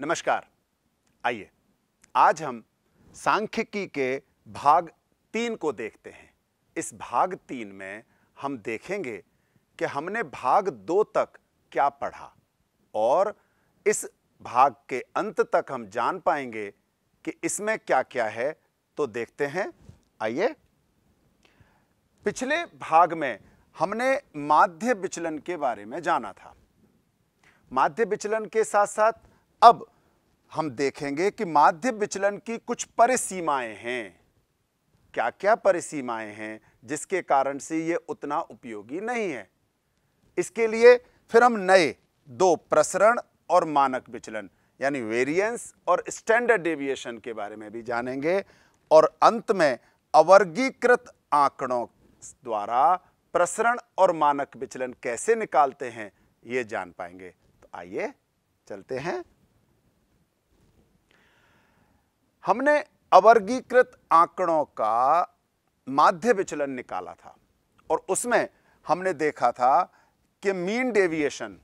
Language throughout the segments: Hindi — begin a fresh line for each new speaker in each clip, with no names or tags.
नमस्कार आइए आज हम सांख्यिकी के भाग तीन को देखते हैं इस भाग तीन में हम देखेंगे कि हमने भाग दो तक क्या पढ़ा और इस भाग के अंत तक हम जान पाएंगे कि इसमें क्या क्या है तो देखते हैं आइए पिछले भाग में हमने माध्य विचलन के बारे में जाना था माध्य विचलन के साथ साथ अब हम देखेंगे कि माध्य विचलन की कुछ परिसीमाएं हैं क्या क्या परिसीमाएं हैं जिसके कारण से ये उतना उपयोगी नहीं है इसके लिए फिर हम नए दो प्रसरण और मानक विचलन यानी वेरिएंस और स्टैंडर्ड डेविएशन के बारे में भी जानेंगे और अंत में अवर्गीकृत आंकड़ों द्वारा प्रसरण और मानक विचलन कैसे निकालते हैं ये जान पाएंगे तो आइए चलते हैं हमने अवर्गीकृत आंकड़ों का माध्य विचलन निकाला था और उसमें हमने देखा था कि मीन डेविएशन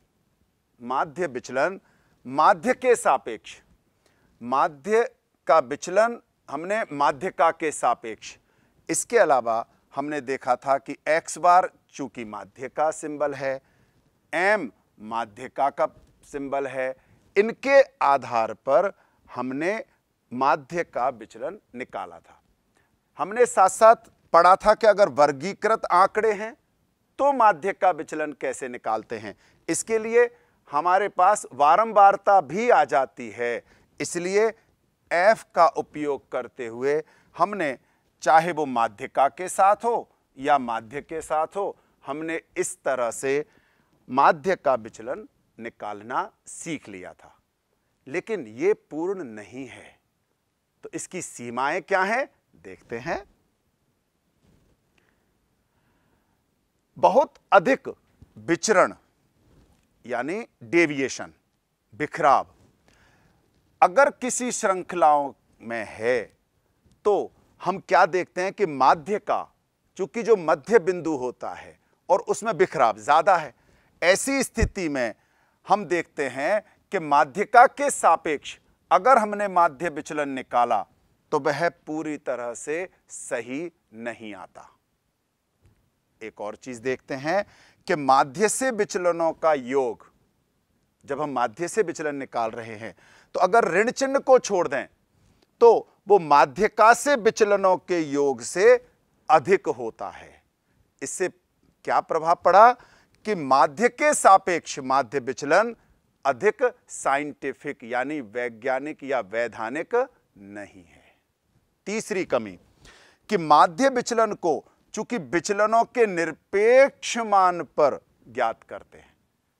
माध्य विचलन माध्य के सापेक्ष माध्य का विचलन हमने माध्यिका के सापेक्ष इसके अलावा हमने देखा था कि एक्स बार चूंकि माध्य का सिंबल है एम माध्यिका का सिंबल है इनके आधार पर हमने माध्य का विचलन निकाला था हमने साथ साथ पढ़ा था कि अगर वर्गीकृत आंकड़े हैं तो माध्य का विचलन कैसे निकालते हैं इसके लिए हमारे पास वारंबारता भी आ जाती है इसलिए एफ का उपयोग करते हुए हमने चाहे वो माध्यिका के साथ हो या माध्य के साथ हो हमने इस तरह से माध्य का विचलन निकालना सीख लिया था लेकिन ये पूर्ण नहीं है तो इसकी सीमाएं क्या हैं देखते हैं बहुत अधिक विचरण यानी डेविएशन बिखराव अगर किसी श्रृंखलाओं में है तो हम क्या देखते हैं कि माध्य का चूंकि जो मध्य बिंदु होता है और उसमें बिखराव ज़्यादा है ऐसी स्थिति में हम देखते हैं कि माध्यिका के सापेक्ष अगर हमने माध्य विचलन निकाला तो वह पूरी तरह से सही नहीं आता एक और चीज देखते हैं कि माध्य से विचलनों का योग जब हम माध्य से विचलन निकाल रहे हैं तो अगर ऋण चिन्ह को छोड़ दें तो वो माध्यका से विचलनों के योग से अधिक होता है इससे क्या प्रभाव पड़ा कि माध्य के सापेक्ष माध्य विचलन अधिक साइंटिफिक यानी वैज्ञानिक या वैधानिक नहीं है तीसरी कमी कि माध्य विचलन को चूंकि विचलनों के निरपेक्ष मान पर ज्ञात करते हैं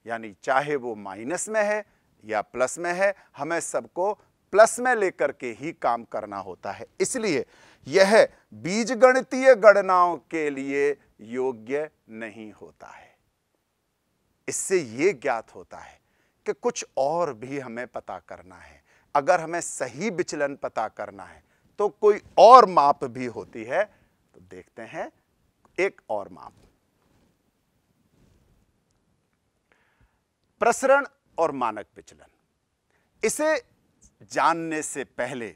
यानी चाहे वो माइनस में है या प्लस में है हमें सबको प्लस में लेकर के ही काम करना होता है इसलिए यह बीजगणितीय गणनाओं के लिए योग्य नहीं होता है इससे यह ज्ञात होता है कि कुछ और भी हमें पता करना है अगर हमें सही विचलन पता करना है तो कोई और माप भी होती है तो देखते हैं एक और माप प्रसरण और मानक विचलन इसे जानने से पहले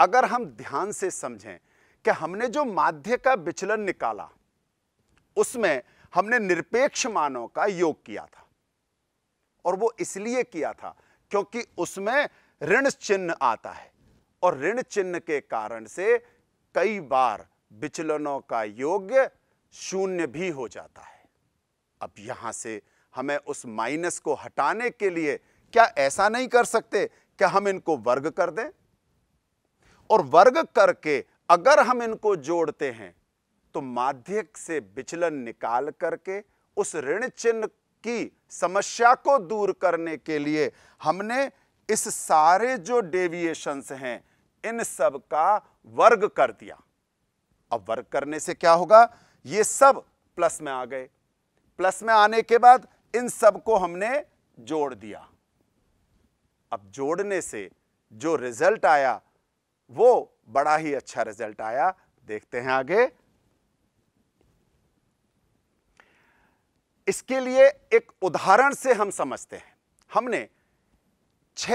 अगर हम ध्यान से समझें कि हमने जो माध्य का विचलन निकाला उसमें हमने निरपेक्ष मानों का योग किया था और वो इसलिए किया था क्योंकि उसमें ऋण चिन्ह आता है और ऋण चिन्ह के कारण से कई बार विचलनों का योग्य शून्य भी हो जाता है अब यहां से हमें उस माइनस को हटाने के लिए क्या ऐसा नहीं कर सकते क्या हम इनको वर्ग कर दें और वर्ग करके अगर हम इनको जोड़ते हैं तो माध्यक से विचलन निकाल करके उस ऋण चिन्ह कि समस्या को दूर करने के लिए हमने इस सारे जो डेविएशंस हैं इन सब का वर्ग कर दिया अब वर्ग करने से क्या होगा ये सब प्लस में आ गए प्लस में आने के बाद इन सब को हमने जोड़ दिया अब जोड़ने से जो रिजल्ट आया वो बड़ा ही अच्छा रिजल्ट आया देखते हैं आगे इसके लिए एक उदाहरण से हम समझते हैं हमने छ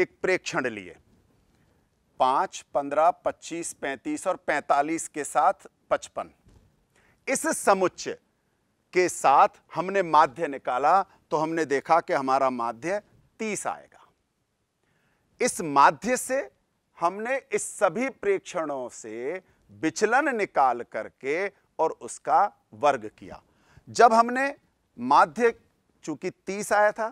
एक प्रेक्षण लिए पांच पंद्रह पच्चीस पैंतीस और पैंतालीस के साथ पचपन इस समुच्चय के साथ हमने माध्य निकाला तो हमने देखा कि हमारा माध्य तीस आएगा इस माध्य से हमने इस सभी प्रेक्षणों से विचलन निकाल करके और उसका वर्ग किया जब हमने माध्य चूंकि 30 आया था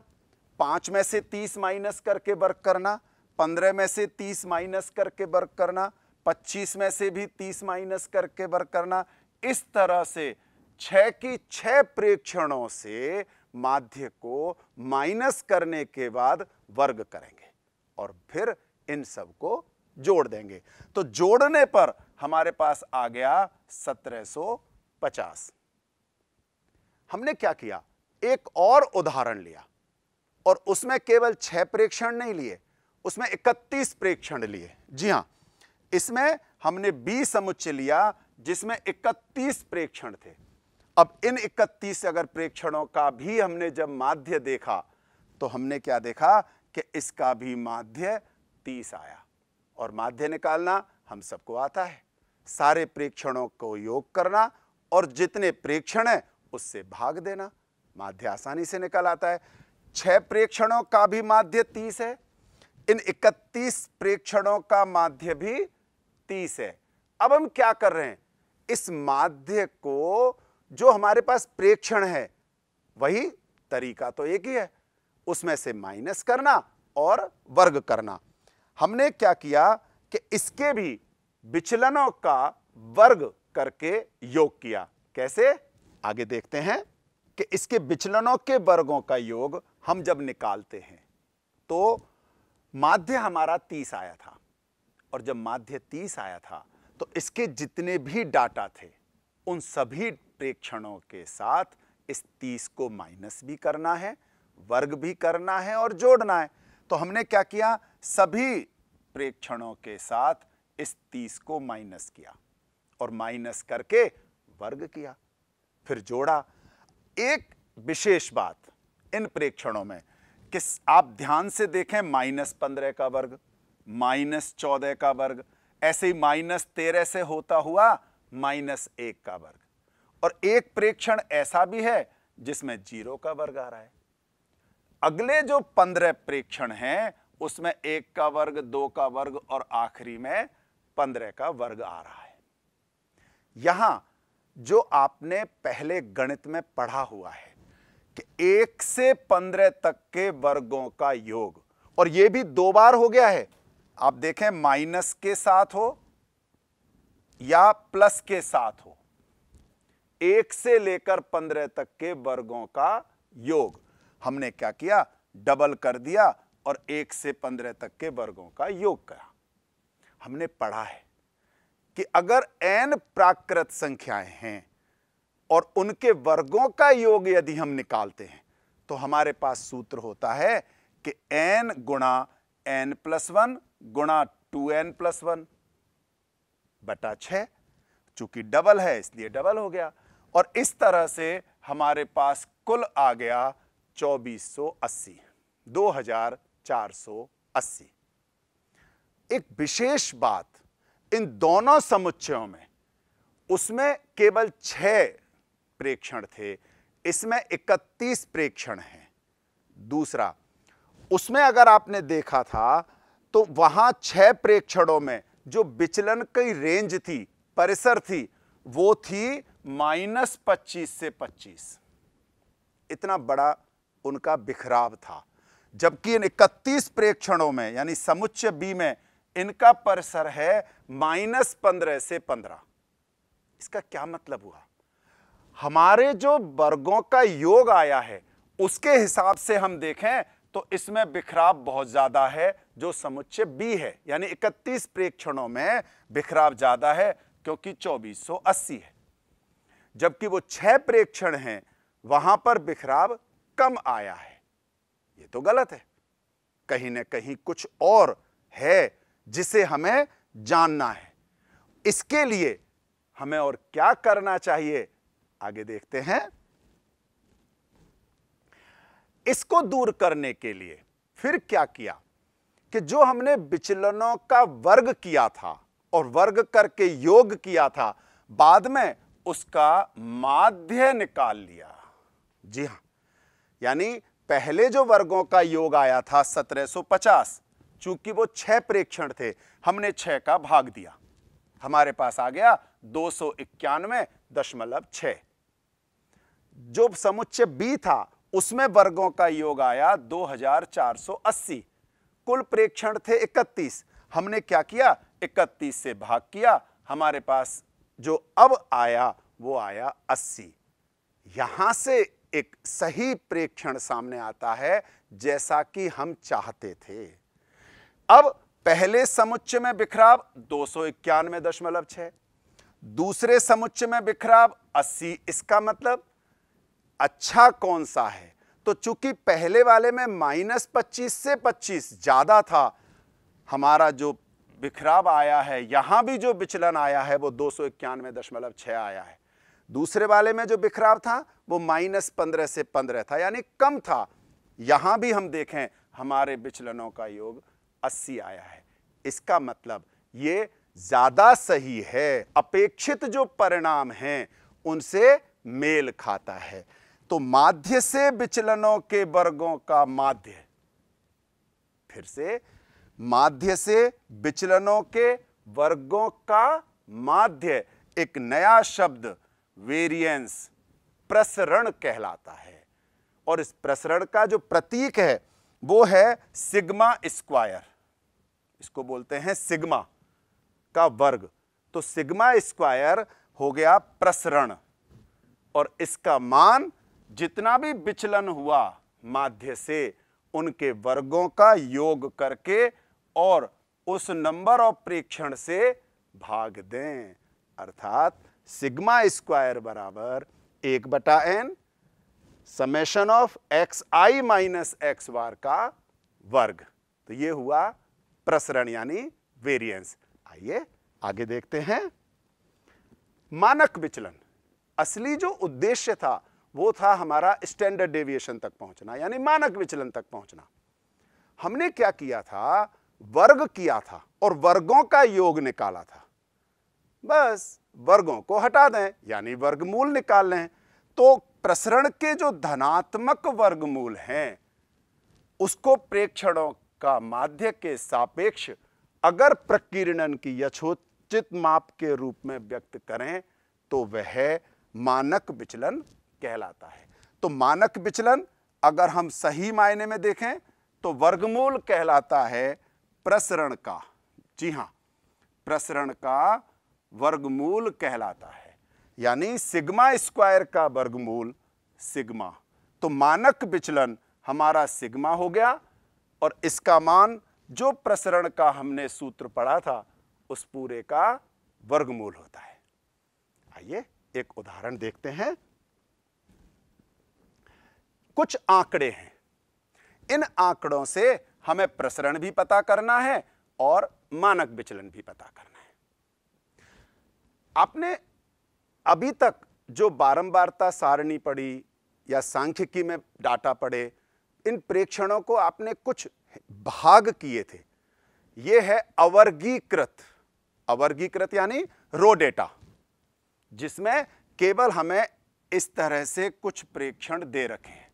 पांच में से 30 माइनस करके वर्क करना पंद्रह में से 30 माइनस करके वर्क करना पच्चीस में से भी 30 माइनस करके वर्क करना इस तरह से छ की छह प्रेक्षणों से माध्य को माइनस करने के बाद वर्ग करेंगे और फिर इन सब को जोड़ देंगे तो जोड़ने पर हमारे पास आ गया 1750 हमने क्या किया एक और उदाहरण लिया और उसमें केवल छह प्रेक्षण नहीं लिए उसमें 31 प्रेक्षण लिए जी हां इसमें हमने बी समुच्चय लिया जिसमें 31 प्रेक्षण थे अब इन 31 अगर प्रेक्षणों का भी हमने जब माध्य देखा तो हमने क्या देखा कि इसका भी माध्य 30 आया और माध्य निकालना हम सबको आता है सारे प्रेक्षणों को योग करना और जितने प्रेक्षण हैं उससे भाग देना माध्य आसानी से निकल आता है छह प्रेक्षणों का भी माध्य तीस है इन इकतीस प्रेक्षणों का माध्य भी तीस है अब हम क्या कर रहे हैं इस माध्य को जो हमारे पास प्रेक्षण है वही तरीका तो एक ही है उसमें से माइनस करना और वर्ग करना हमने क्या किया कि इसके भी विचलनों का वर्ग करके योग किया कैसे आगे देखते हैं कि इसके विचलनों के वर्गों का योग हम जब निकालते हैं तो माध्य हमारा तीस आया था और जब माध्य तीस आया था तो इसके जितने भी डाटा थे उन सभी प्रेक्षणों के साथ इस तीस को माइनस भी करना है वर्ग भी करना है और जोड़ना है तो हमने क्या किया सभी प्रेक्षणों के साथ इस तीस को माइनस किया और माइनस करके वर्ग किया फिर जोड़ा एक विशेष बात इन प्रेक्षणों में कि आप ध्यान से देखें माइनस पंद्रह का वर्ग माइनस चौदह का वर्ग ऐसे ही माइनस तेरह से होता हुआ माइनस एक का वर्ग और एक प्रेक्षण ऐसा भी है जिसमें जीरो का वर्ग आ रहा है अगले जो पंद्रह प्रेक्षण हैं उसमें एक का वर्ग दो का वर्ग और आखिरी में पंद्रह का वर्ग आ रहा है यहां जो आपने पहले गणित में पढ़ा हुआ है कि एक से पंद्रह तक के वर्गों का योग और यह भी दो बार हो गया है आप देखें माइनस के साथ हो या प्लस के साथ हो एक से लेकर पंद्रह तक के वर्गों का योग हमने क्या किया डबल कर दिया और एक से पंद्रह तक के वर्गों का योग करा हमने पढ़ा है कि अगर एन प्राकृत संख्याएं हैं और उनके वर्गों का योग यदि हम निकालते हैं तो हमारे पास सूत्र होता है कि एन गुणा एन प्लस वन गुणा टू एन प्लस वन बटा छ चूंकि डबल है इसलिए डबल हो गया और इस तरह से हमारे पास कुल आ गया 2480 2480 एक विशेष बात इन दोनों समुच्चयों में उसमें केवल छः प्रेक्षण थे इसमें इकतीस प्रेक्षण हैं दूसरा उसमें अगर आपने देखा था तो वहां छह प्रेक्षणों में जो विचलन की रेंज थी परिसर थी वो थी माइनस पच्चीस से पच्चीस इतना बड़ा उनका बिखराव था जबकि इन इकतीस प्रेक्षणों में यानी समुच्चय बी में इनका परिसर है माइनस पंद्रह से पंद्रह इसका क्या मतलब हुआ हमारे जो वर्गों का योग आया है उसके हिसाब से हम देखें तो इसमें बिखराव बहुत ज़्यादा है जो समुच्चय बी है यानी इकतीस प्रेक्षणों में बिखराव ज़्यादा है क्योंकि 2480 है जबकि वो छह प्रेक्षण हैं वहां पर बिखराव कम आया है ये तो गलत है कहीं ना कहीं कुछ और है जिसे हमें जानना है इसके लिए हमें और क्या करना चाहिए आगे देखते हैं इसको दूर करने के लिए फिर क्या किया कि जो हमने विचलनों का वर्ग किया था और वर्ग करके योग किया था बाद में उसका माध्य निकाल लिया जी हां यानी पहले जो वर्गों का योग आया था 1750 चूंकि वो छह प्रेक्षण थे हमने छह का भाग दिया हमारे पास आ गया दो सौ इक्यानवे दशमलव छ जो समुच्चय बी था उसमें वर्गों का योग आया 2480 कुल प्रेक्षण थे 31 हमने क्या किया 31 से भाग किया हमारे पास जो अब आया वो आया 80 यहां से एक सही प्रेक्षण सामने आता है जैसा कि हम चाहते थे अब पहले समुच्चय में बिखराव दो दशमलव छह दूसरे समुच्चय में बिखराव 80 इसका मतलब अच्छा कौन सा है तो चूंकि पहले वाले में माइनस पच्चीस से पच्चीस ज़्यादा था हमारा जो बिखराव आया है यहां भी जो विचलन आया है वो दो दशमलव छ आया है दूसरे वाले में जो बिखराव था वो माइनस पंद्रह से पंद्रह था यानी कम था यहां भी हम देखें हमारे विचलनों का योग अस्सी आया है इसका मतलब ये ज़्यादा सही है अपेक्षित जो परिणाम हैं उनसे मेल खाता है तो माध्य से विचलनों के वर्गों का माध्य फिर से माध्य से विचलनों के वर्गों का माध्य एक नया शब्द वेरिएंस प्रसरण कहलाता है और इस प्रसरण का जो प्रतीक है वो है सिग्मा स्क्वायर इसको बोलते हैं सिग्मा का वर्ग तो सिग्मा स्क्वायर हो गया प्रसरण और इसका मान जितना भी विचलन हुआ माध्य से उनके वर्गों का योग करके और उस नंबर ऑफ प्रेक्षण से भाग दें अर्थात सिग्मा स्क्वायर बराबर एक बटा N summation of X I minus X bar का वर्ग तो ये हुआ प्रसरण यानी वेरिएंस आइए आगे देखते हैं मानक विचलन असली जो उद्देश्य था वो था हमारा स्टैंडर्ड डेविएशन तक पहुंचना यानी मानक विचलन तक पहुंचना हमने क्या किया था वर्ग किया था और वर्गों का योग निकाला था बस वर्गों को हटा दें यानी वर्गमूल निकाल लें तो प्रसरण के जो धनात्मक वर्गमूल हैं उसको प्रेक्षणों का माध्य के सापेक्ष अगर प्रकीर्णन की यथोचित माप के रूप में व्यक्त करें तो वह मानक विचलन कहलाता है तो मानक विचलन अगर हम सही मायने में देखें तो वर्गमूल कहलाता है प्रसरण का जी हां प्रसरण का वर्गमूल कहलाता है यानी सिग्मा स्क्वायर का वर्गमूल सिग्मा तो मानक विचलन हमारा सिग्मा हो गया और इसका मान जो प्रसरण का हमने सूत्र पढ़ा था उस पूरे का वर्गमूल होता है आइए एक उदाहरण देखते हैं कुछ आंकड़े हैं इन आंकड़ों से हमें प्रसरण भी पता करना है और मानक विचलन भी पता करना है आपने अभी तक जो बारंबारता सारणी पड़ी या सांख्यिकी में डाटा पड़े इन प्रेक्षणों को आपने कुछ भाग किए थे ये है अवर्गीकृत अवर्गीकृत यानी रो डेटा जिसमें केवल हमें इस तरह से कुछ प्रेक्षण दे रखे हैं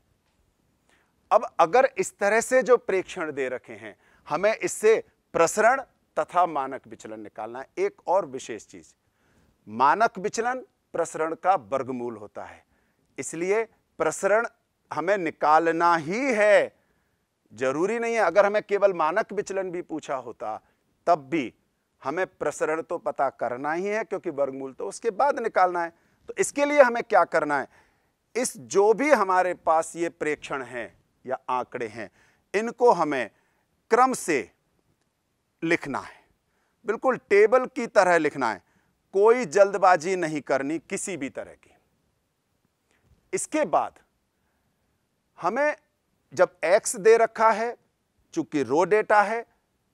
अब अगर इस तरह से जो प्रेक्षण दे रखे हैं हमें इससे प्रसरण तथा मानक विचलन निकालना एक और विशेष चीज मानक विचलन प्रसरण का वर्गमूल होता है इसलिए प्रसरण हमें निकालना ही है जरूरी नहीं है अगर हमें केवल मानक विचलन भी पूछा होता तब भी हमें प्रसरण तो पता करना ही है क्योंकि वर्गमूल तो उसके बाद निकालना है तो इसके लिए हमें क्या करना है इस जो भी हमारे पास ये प्रेक्षण हैं या आंकड़े हैं इनको हमें क्रम से लिखना है बिल्कुल टेबल की तरह लिखना है कोई जल्दबाजी नहीं करनी किसी भी तरह की इसके बाद हमें जब एक्स दे रखा है चूंकि रो डेटा है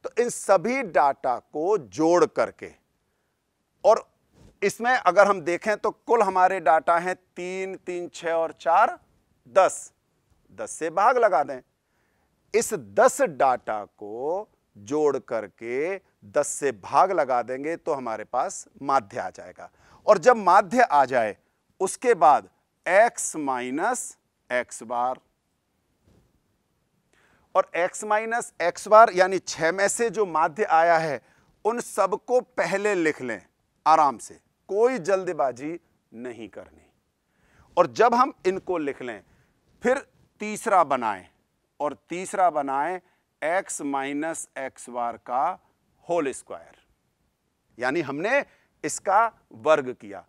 तो इन सभी डाटा को जोड़ करके और इसमें अगर हम देखें तो कुल हमारे डाटा हैं तीन तीन छ और चार दस दस से भाग लगा दें इस दस डाटा को जोड़ करके 10 से भाग लगा देंगे तो हमारे पास माध्य आ जाएगा और जब माध्य आ जाए उसके बाद x माइनस एक्स बार और x माइनस एक्स बार यानी छः में से जो माध्य आया है उन सबको पहले लिख लें आराम से कोई जल्दबाजी नहीं करनी और जब हम इनको लिख लें फिर तीसरा बनाएं और तीसरा बनाएं एक्स माइनस एक्स बार का होल स्क्वायर यानी हमने इसका वर्ग किया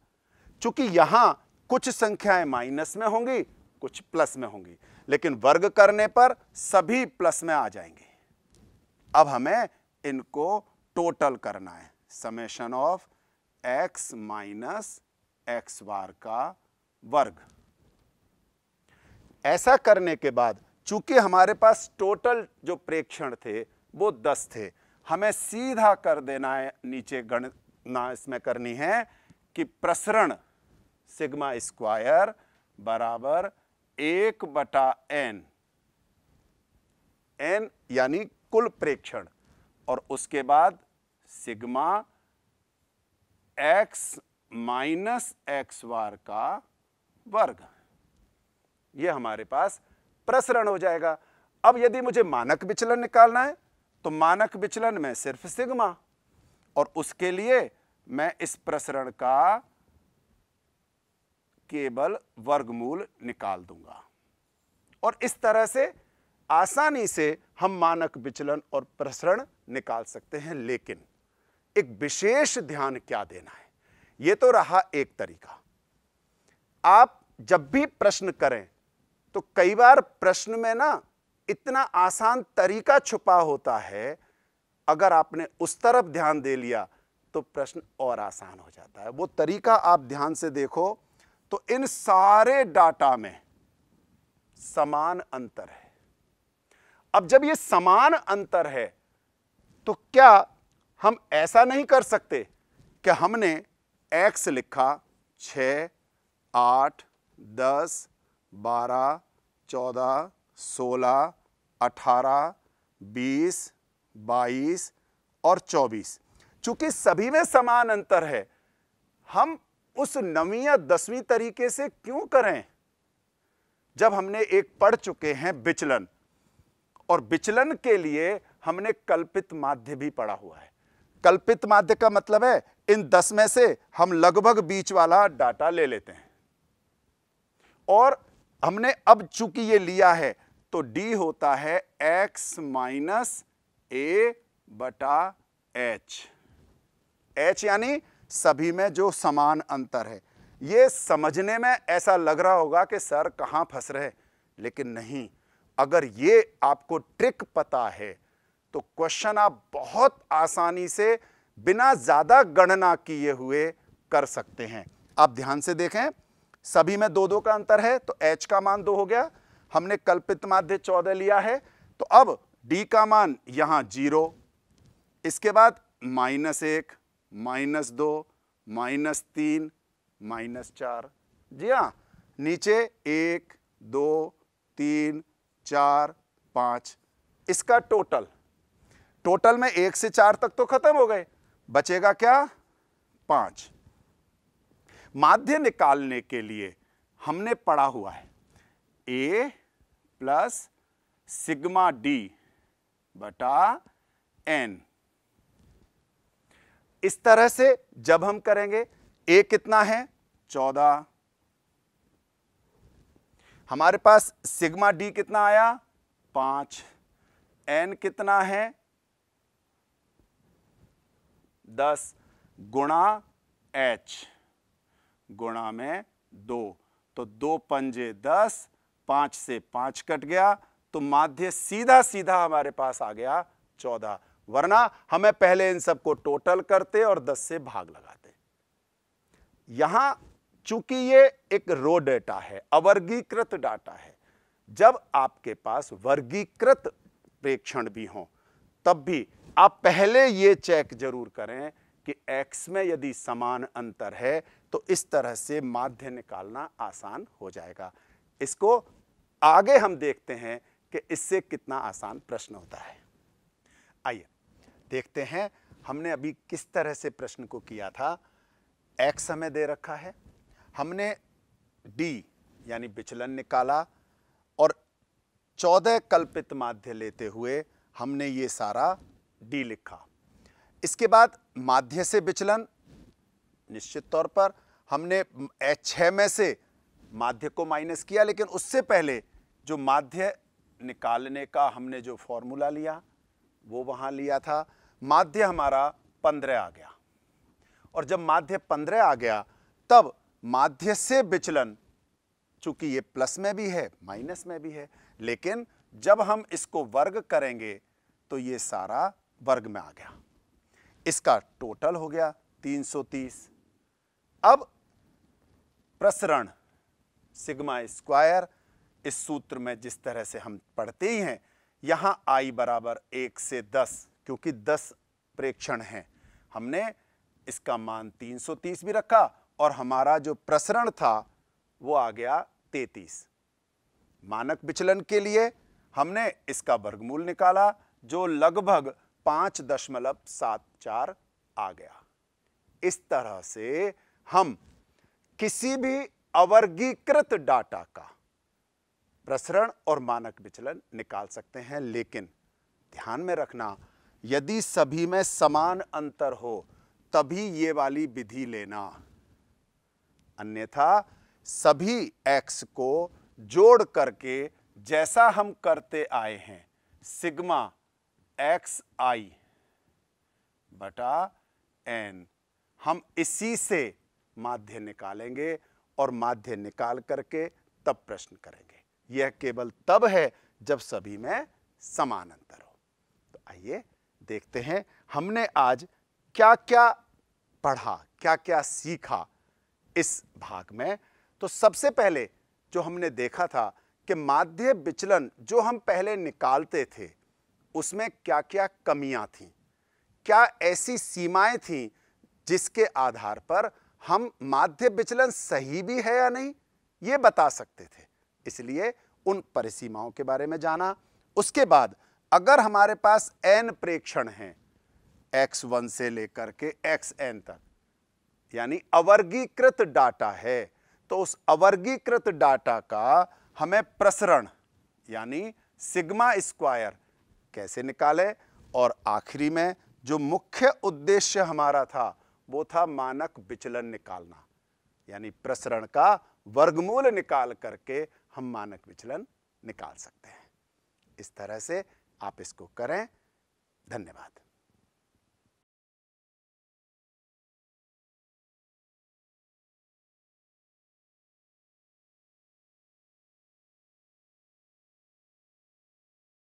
चूंकि यहां कुछ संख्याएं माइनस में होंगी कुछ प्लस में होंगी लेकिन वर्ग करने पर सभी प्लस में आ जाएंगे अब हमें इनको टोटल करना है summation of X minus X bar का वर्ग ऐसा करने के बाद चूंकि हमारे पास टोटल जो प्रेक्षण थे वो दस थे हमें सीधा कर देना है नीचे गणना इसमें करनी है कि प्रसरण सिग्मा स्क्वायर बराबर एक बटा एन एन यानी कुल प्रेक्षण और उसके बाद sigma X minus X bar का वर्ग ये हमारे पास प्रसरण हो जाएगा अब यदि मुझे मानक विचलन निकालना है तो मानक विचलन में सिर्फ सिग्मा और उसके लिए मैं इस प्रसरण का केवल वर्गमूल निकाल दूंगा और इस तरह से आसानी से हम मानक विचलन और प्रसरण निकाल सकते हैं लेकिन एक विशेष ध्यान क्या देना है यह तो रहा एक तरीका आप जब भी प्रश्न करें तो कई बार प्रश्न में ना इतना आसान तरीका छुपा होता है अगर आपने उस तरफ ध्यान दे लिया तो प्रश्न और आसान हो जाता है वो तरीका आप ध्यान से देखो तो इन सारे डाटा में समान अंतर है अब जब ये समान अंतर है तो क्या हम ऐसा नहीं कर सकते कि हमने x लिखा छ आठ दस बारह चौदह सोलह अठारह बीस बाईस और चौबीस चूंकि सभी में समान अंतर है हम उस नवी या दसवीं तरीके से क्यों करें जब हमने एक पढ़ चुके हैं विचलन और विचलन के लिए हमने कल्पित माध्य भी पढ़ा हुआ है कल्पित माध्य का मतलब है इन दस में से हम लगभग बीच वाला डाटा ले लेते हैं और हमने अब चूंकि ये लिया है तो d होता है x माइनस ए बटा एच एच यानी सभी में जो समान अंतर है ये समझने में ऐसा लग रहा होगा कि सर कहां फंस रहे लेकिन नहीं अगर ये आपको ट्रिक पता है तो क्वेश्चन आप बहुत आसानी से बिना ज़्यादा गणना किए हुए कर सकते हैं आप ध्यान से देखें सभी में दो दो का अंतर है तो एच का मान दो हो गया हमने कल्पित माध्य चौदह लिया है तो अब डी का मान यहां जीरो इसके बाद माइनस एक माइनस दो माइनस तीन माइनस चार जी हाँ नीचे एक दो तीन चार पांच इसका टोटल टोटल में एक से चार तक तो खत्म हो गए बचेगा क्या पांच माध्य निकालने के लिए हमने पढ़ा हुआ है ए प्लस सिग्मा डी बटा एन इस तरह से जब हम करेंगे ए कितना है चौदह हमारे पास सिग्मा डी कितना आया पांच एन कितना है दस गुणा एच गुणा में दो तो दो पंजे दस पांच से पांच कट गया तो माध्य सीधा सीधा हमारे पास आ गया चौदह वरना हमें पहले इन सबको टोटल करते और दस से भाग लगाते यहां चूंकि ये एक रो डेटा है अवर्गीकृत डाटा है जब आपके पास वर्गीकृत प्रेक्षण भी हो तब भी आप पहले ये चेक जरूर करें कि x में यदि समान अंतर है तो इस तरह से माध्य निकालना आसान हो जाएगा इसको आगे हम देखते हैं कि इससे कितना आसान प्रश्न होता है आइए देखते हैं हमने अभी किस तरह से प्रश्न को किया था एक्स हमें दे रखा है हमने डी यानी विचलन निकाला और चौदह कल्पित माध्य लेते हुए हमने ये सारा डी लिखा इसके बाद माध्य से विचलन निश्चित तौर पर हमने H6 में से माध्य को माइनस किया लेकिन उससे पहले जो माध्य निकालने का हमने जो फॉर्मूला लिया वो वहाँ लिया था माध्य हमारा पंद्रह आ गया और जब माध्य पंद्रह आ गया तब माध्य से विचलन चूंकि ये प्लस में भी है माइनस में भी है लेकिन जब हम इसको वर्ग करेंगे तो ये सारा वर्ग में आ गया इसका टोटल हो गया 330 अब प्रसरण सिग्मा स्क्वायर इस सूत्र में जिस तरह से हम पढ़ते ही हैं यहां आई बराबर एक से दस क्योंकि दस प्रेक्षण हैं हमने इसका मान 330 भी रखा और हमारा जो प्रसरण था वो आ गया 33 मानक विचलन के लिए हमने इसका वर्गमूल निकाला जो लगभग पांच दशमलव सात चार आ गया इस तरह से हम किसी भी अवर्गीकृत डाटा का प्रसरण और मानक विचलन निकाल सकते हैं लेकिन ध्यान में रखना यदि सभी में समान अंतर हो तभी ये वाली विधि लेना अन्यथा सभी एक्स को जोड़ करके जैसा हम करते आए हैं सिग्मा एक्स आई बटा एन हम इसी से माध्य निकालेंगे और माध्य निकाल करके तब प्रश्न करेंगे यह केवल तब है जब सभी में समान अंतर हो तो आइए देखते हैं हमने आज क्या क्या पढ़ा क्या क्या सीखा इस भाग में तो सबसे पहले जो हमने देखा था कि माध्य विचलन जो हम पहले निकालते थे उसमें क्या क्या कमियां थीं क्या ऐसी सीमाएं थीं जिसके आधार पर हम माध्य विचलन सही भी है या नहीं ये बता सकते थे इसलिए उन परिसीमाओं के बारे में जाना उसके बाद अगर हमारे पास एन प्रेक्षण हैं एक्स वन से लेकर के एक्स एन तक यानी अवर्गीकृत डाटा है तो उस अवर्गीकृत डाटा का हमें प्रसरण यानी सिग्मा स्क्वायर कैसे निकाले और आखिरी में जो मुख्य उद्देश्य हमारा था वो था मानक विचलन निकालना यानी प्रसरण का वर्गमूल निकाल करके हम मानक विचलन निकाल सकते हैं इस तरह से आप इसको करें धन्यवाद